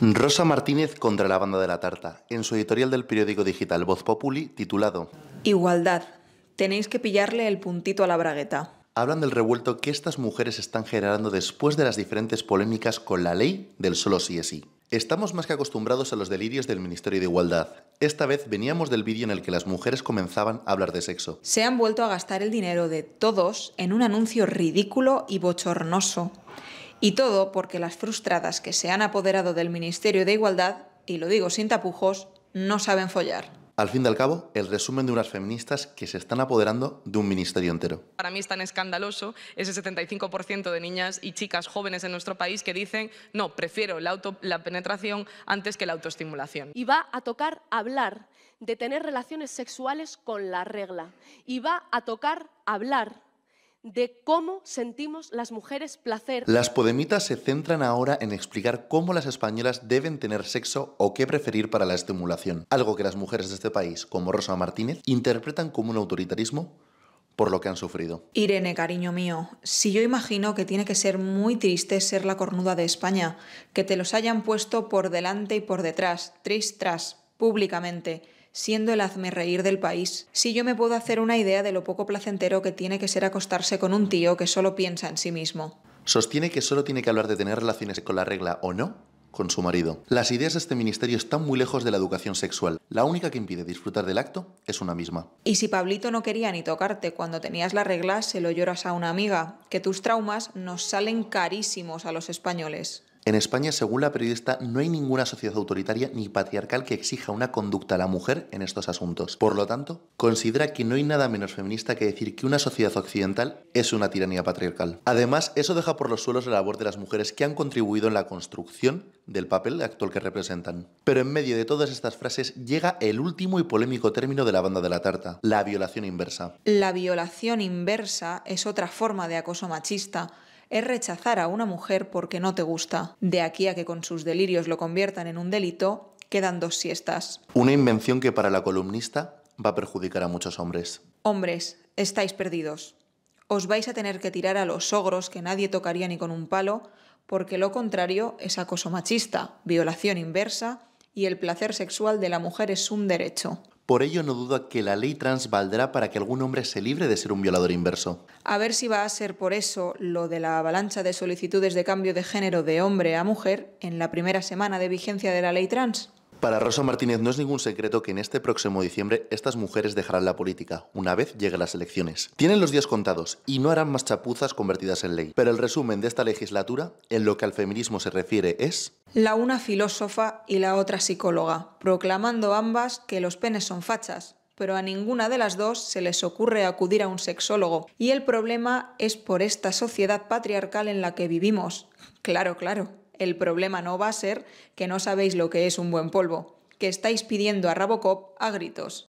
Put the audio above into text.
Rosa Martínez contra la banda de la tarta, en su editorial del periódico digital Voz Populi, titulado Igualdad. Tenéis que pillarle el puntito a la bragueta. Hablan del revuelto que estas mujeres están generando después de las diferentes polémicas con la ley del solo sí es sí. Estamos más que acostumbrados a los delirios del Ministerio de Igualdad. Esta vez veníamos del vídeo en el que las mujeres comenzaban a hablar de sexo. Se han vuelto a gastar el dinero de todos en un anuncio ridículo y bochornoso y todo porque las frustradas que se han apoderado del Ministerio de Igualdad, y lo digo sin tapujos, no saben follar. Al fin y al cabo, el resumen de unas feministas que se están apoderando de un ministerio entero. Para mí es tan escandaloso ese 75% de niñas y chicas jóvenes en nuestro país que dicen no, prefiero la, la penetración antes que la autoestimulación. Y va a tocar hablar de tener relaciones sexuales con la regla. Y va a tocar hablar de cómo sentimos las mujeres placer. Las podemitas se centran ahora en explicar cómo las españolas deben tener sexo o qué preferir para la estimulación, algo que las mujeres de este país, como Rosa Martínez, interpretan como un autoritarismo por lo que han sufrido. Irene, cariño mío, si yo imagino que tiene que ser muy triste ser la cornuda de España, que te los hayan puesto por delante y por detrás, tristras, tras, públicamente siendo el hazme reír del país. Si yo me puedo hacer una idea de lo poco placentero que tiene que ser acostarse con un tío que solo piensa en sí mismo. Sostiene que solo tiene que hablar de tener relaciones con la regla o no con su marido. Las ideas de este ministerio están muy lejos de la educación sexual. La única que impide disfrutar del acto es una misma. Y si Pablito no quería ni tocarte cuando tenías la regla, se lo lloras a una amiga, que tus traumas nos salen carísimos a los españoles. En España, según la periodista, no hay ninguna sociedad autoritaria ni patriarcal que exija una conducta a la mujer en estos asuntos. Por lo tanto, considera que no hay nada menos feminista que decir que una sociedad occidental es una tiranía patriarcal. Además, eso deja por los suelos la labor de las mujeres que han contribuido en la construcción del papel actual que representan. Pero en medio de todas estas frases llega el último y polémico término de la banda de la tarta, la violación inversa. La violación inversa es otra forma de acoso machista es rechazar a una mujer porque no te gusta. De aquí a que con sus delirios lo conviertan en un delito, quedan dos siestas. Una invención que para la columnista va a perjudicar a muchos hombres. Hombres, estáis perdidos. Os vais a tener que tirar a los ogros que nadie tocaría ni con un palo, porque lo contrario es acoso machista, violación inversa y el placer sexual de la mujer es un derecho. Por ello, no duda que la ley trans valdrá para que algún hombre se libre de ser un violador inverso. A ver si va a ser por eso lo de la avalancha de solicitudes de cambio de género de hombre a mujer en la primera semana de vigencia de la ley trans. Para Rosa Martínez no es ningún secreto que en este próximo diciembre estas mujeres dejarán la política una vez lleguen las elecciones. Tienen los días contados y no harán más chapuzas convertidas en ley. Pero el resumen de esta legislatura en lo que al feminismo se refiere es... La una filósofa y la otra psicóloga, proclamando ambas que los penes son fachas, pero a ninguna de las dos se les ocurre acudir a un sexólogo. Y el problema es por esta sociedad patriarcal en la que vivimos. Claro, claro el problema no va a ser que no sabéis lo que es un buen polvo, que estáis pidiendo a Rabocop a gritos.